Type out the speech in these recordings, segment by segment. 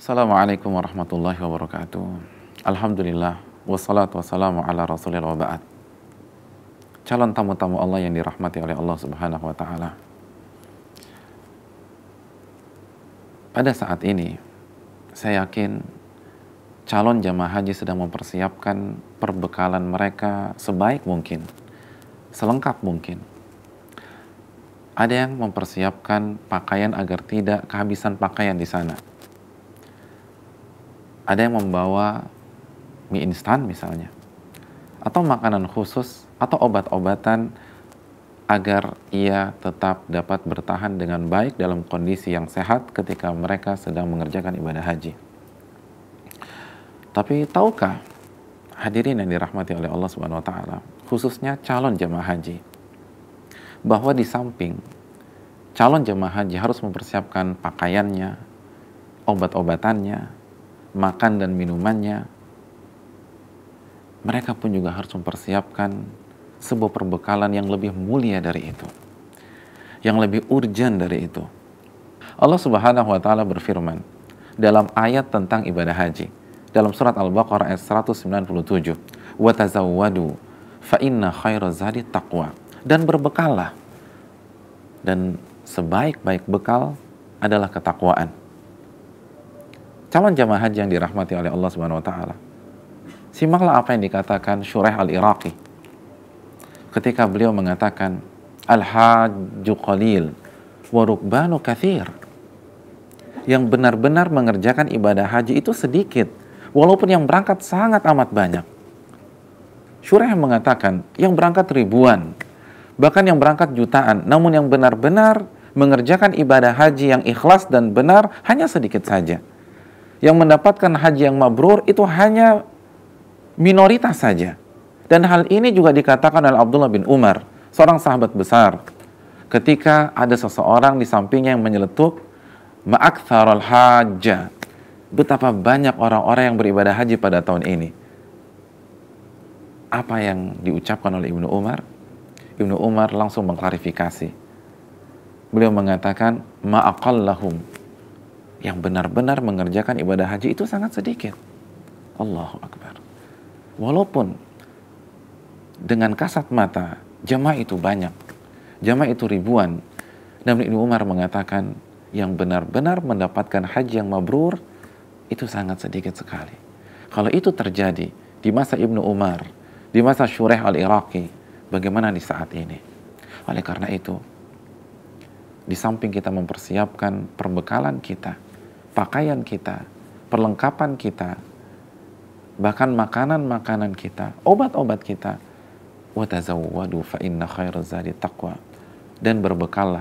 Assalamualaikum warahmatullahi wabarakatuh. Alhamdulillah, wassalatu wassalamu ala Calon tamu-tamu Allah yang dirahmati oleh Allah subhanahu wa ta'ala. Pada saat ini, saya yakin calon jamaah haji sedang mempersiapkan perbekalan mereka sebaik mungkin, selengkap mungkin. Ada yang mempersiapkan pakaian agar tidak kehabisan pakaian di sana – ada yang membawa mie instan misalnya atau makanan khusus atau obat-obatan agar ia tetap dapat bertahan dengan baik dalam kondisi yang sehat ketika mereka sedang mengerjakan ibadah haji. Tapi tahukah hadirin yang dirahmati oleh Allah Subhanahu wa taala, khususnya calon jemaah haji bahwa di samping calon jemaah haji harus mempersiapkan pakaiannya, obat-obatannya, makan dan minumannya, mereka pun juga harus mempersiapkan sebuah perbekalan yang lebih mulia dari itu, yang lebih urgent dari itu. Allah Subhanahu wa taala berfirman dalam ayat tentang ibadah haji dalam surat Al-Baqarah ayat 197, "Wa tazawwadu fa inna khaira zadi taqwa." Dan berbekallah Dan sebaik-baik bekal adalah ketakwaan calon jamaah haji yang dirahmati oleh Allah Subhanahu wa taala. Simaklah apa yang dikatakan Syurah Al-Iraqi ketika beliau mengatakan al-hajju qalil wa rukbanu kathir. Yang benar-benar mengerjakan ibadah haji itu sedikit walaupun yang berangkat sangat amat banyak. Syurah mengatakan yang berangkat ribuan bahkan yang berangkat jutaan namun yang benar-benar mengerjakan ibadah haji yang ikhlas dan benar hanya sedikit saja yang mendapatkan haji yang mabrur itu hanya minoritas saja. Dan hal ini juga dikatakan oleh Abdullah bin Umar, seorang sahabat besar. Ketika ada seseorang di sampingnya yang menyeletuk, ma'aktharul hajja. Betapa banyak orang-orang yang beribadah haji pada tahun ini. Apa yang diucapkan oleh Ibnu Umar? Ibnu Umar langsung mengklarifikasi. Beliau mengatakan, ma'aqallahum yang benar-benar mengerjakan ibadah haji itu sangat sedikit. Allahu Akbar. Walaupun dengan kasat mata jamaah itu banyak, jamaah itu ribuan. Namun Ibnu Umar mengatakan yang benar-benar mendapatkan haji yang mabrur itu sangat sedikit sekali. Kalau itu terjadi di masa Ibnu Umar, di masa Syureh al-Iraqi, bagaimana di saat ini? Oleh karena itu, di samping kita mempersiapkan perbekalan kita, pakaian kita, perlengkapan kita, bahkan makanan-makanan kita, obat-obat kita. Watazawwadu fa inna zadi taqwa. Dan berbekallah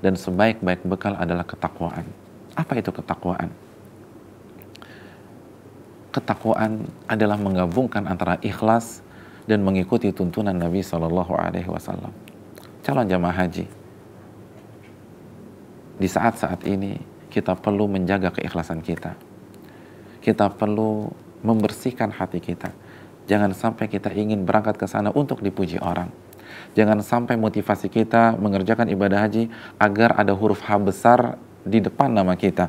dan sebaik-baik bekal adalah ketakwaan. Apa itu ketakwaan? Ketakwaan adalah menggabungkan antara ikhlas dan mengikuti tuntunan Nabi Shallallahu Alaihi Wasallam. Calon jamaah haji di saat-saat ini kita perlu menjaga keikhlasan kita. Kita perlu membersihkan hati kita. Jangan sampai kita ingin berangkat ke sana untuk dipuji orang. Jangan sampai motivasi kita mengerjakan ibadah haji agar ada huruf H besar di depan nama kita.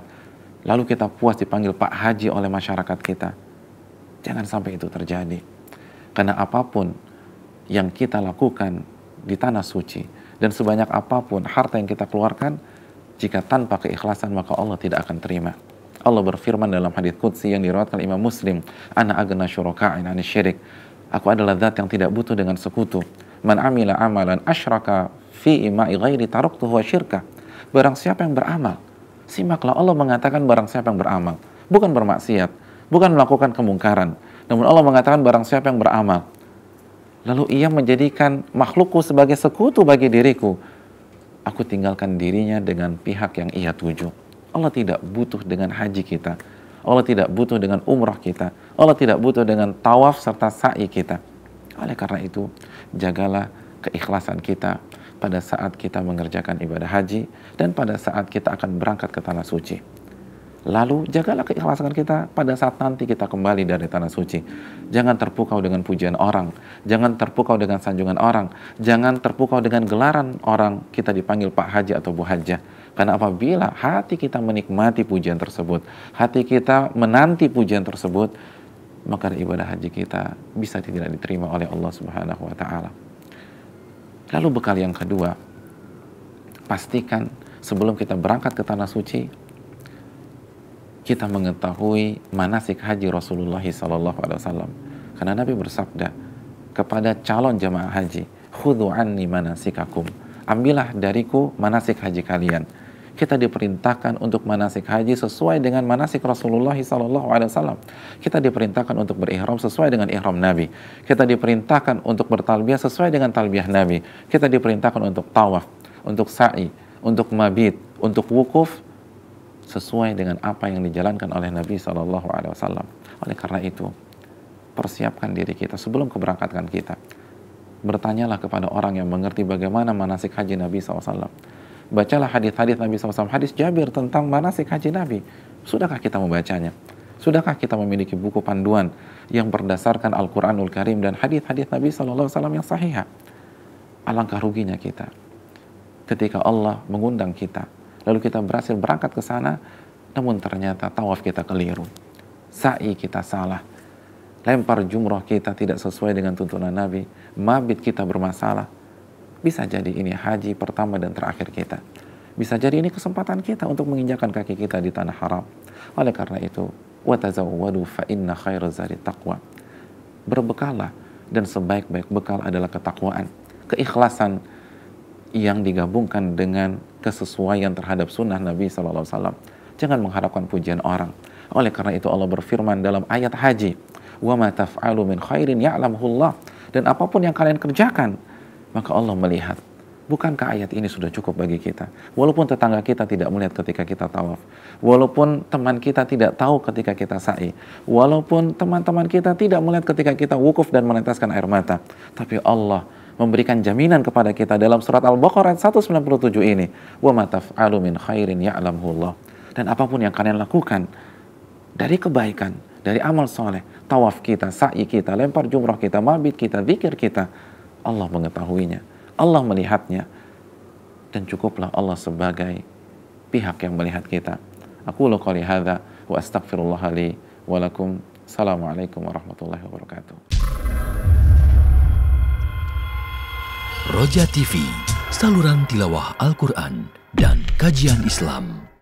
Lalu kita puas dipanggil Pak Haji oleh masyarakat kita. Jangan sampai itu terjadi. Karena apapun yang kita lakukan di tanah suci dan sebanyak apapun harta yang kita keluarkan, jika tanpa keikhlasan maka Allah tidak akan terima. Allah berfirman dalam hadis qudsi yang diriwayatkan Imam Muslim, "Ana agna syuraka'in 'ani syirik." Aku adalah zat yang tidak butuh dengan sekutu. Man amila amalan asyraka fi ima ghairi taraktuhu wa syirka. Barang siapa yang beramal, simaklah Allah mengatakan barang siapa yang beramal, bukan bermaksiat, bukan melakukan kemungkaran. Namun Allah mengatakan barang siapa yang beramal. Lalu ia menjadikan makhlukku sebagai sekutu bagi diriku aku tinggalkan dirinya dengan pihak yang ia tuju. Allah tidak butuh dengan haji kita. Allah tidak butuh dengan umrah kita. Allah tidak butuh dengan tawaf serta sa'i kita. Oleh karena itu, jagalah keikhlasan kita pada saat kita mengerjakan ibadah haji dan pada saat kita akan berangkat ke tanah suci. Lalu jagalah keikhlasan kita pada saat nanti kita kembali dari tanah suci. Jangan terpukau dengan pujian orang, jangan terpukau dengan sanjungan orang, jangan terpukau dengan gelaran orang kita dipanggil Pak Haji atau Bu Haji. Karena apabila hati kita menikmati pujian tersebut, hati kita menanti pujian tersebut, maka ibadah haji kita bisa tidak diterima oleh Allah Subhanahu wa taala. Lalu bekal yang kedua, pastikan sebelum kita berangkat ke tanah suci kita mengetahui manasik haji Rasulullah SAW. Karena Nabi bersabda kepada calon jemaah haji, khudu anni manasikakum. Ambillah dariku manasik haji kalian. Kita diperintahkan untuk manasik haji sesuai dengan manasik Rasulullah SAW. Kita diperintahkan untuk berihram sesuai dengan ihram Nabi. Kita diperintahkan untuk bertalbiah sesuai dengan talbiah Nabi. Kita diperintahkan untuk tawaf, untuk sa'i, untuk mabit, untuk wukuf, sesuai dengan apa yang dijalankan oleh Nabi Shallallahu Alaihi Wasallam. Oleh karena itu, persiapkan diri kita sebelum keberangkatan kita. Bertanyalah kepada orang yang mengerti bagaimana manasik haji Nabi SAW. Bacalah hadis-hadis Nabi SAW, hadis Jabir tentang manasik haji Nabi. Sudahkah kita membacanya? Sudahkah kita memiliki buku panduan yang berdasarkan Al-Quranul Karim dan hadis-hadis Nabi SAW yang sahih? Alangkah ruginya kita ketika Allah mengundang kita lalu kita berhasil berangkat ke sana, namun ternyata tawaf kita keliru, sa'i kita salah, lempar jumroh kita tidak sesuai dengan tuntunan Nabi, mabit kita bermasalah, bisa jadi ini haji pertama dan terakhir kita. Bisa jadi ini kesempatan kita untuk menginjakan kaki kita di tanah haram. Oleh karena itu, watazawwadu فَإِنَّ خَيْرَ زَرِ تَقْوَى Berbekallah dan sebaik-baik bekal adalah ketakwaan, keikhlasan yang digabungkan dengan kesesuaian terhadap sunnah Nabi SAW. Jangan mengharapkan pujian orang. Oleh karena itu Allah berfirman dalam ayat haji, وَمَا تَفْعَلُوا مِنْ خَيْرٍ يَعْلَمْهُ اللَّهِ Dan apapun yang kalian kerjakan, maka Allah melihat. Bukankah ayat ini sudah cukup bagi kita? Walaupun tetangga kita tidak melihat ketika kita tawaf, walaupun teman kita tidak tahu ketika kita sa'i, walaupun teman-teman kita tidak melihat ketika kita wukuf dan meneteskan air mata, tapi Allah memberikan jaminan kepada kita dalam surat Al-Baqarah 197 ini. Wa mataf'alu min khairin ya'lamhullah. Dan apapun yang kalian lakukan dari kebaikan, dari amal soleh, tawaf kita, sa'i kita, lempar jumrah kita, mabit kita, zikir kita, Allah mengetahuinya, Allah melihatnya, dan cukuplah Allah sebagai pihak yang melihat kita. Aku lo qali wa astaghfirullah wa lakum. Assalamualaikum warahmatullahi wabarakatuh. Roja TV, saluran tilawah Al-Quran dan kajian Islam.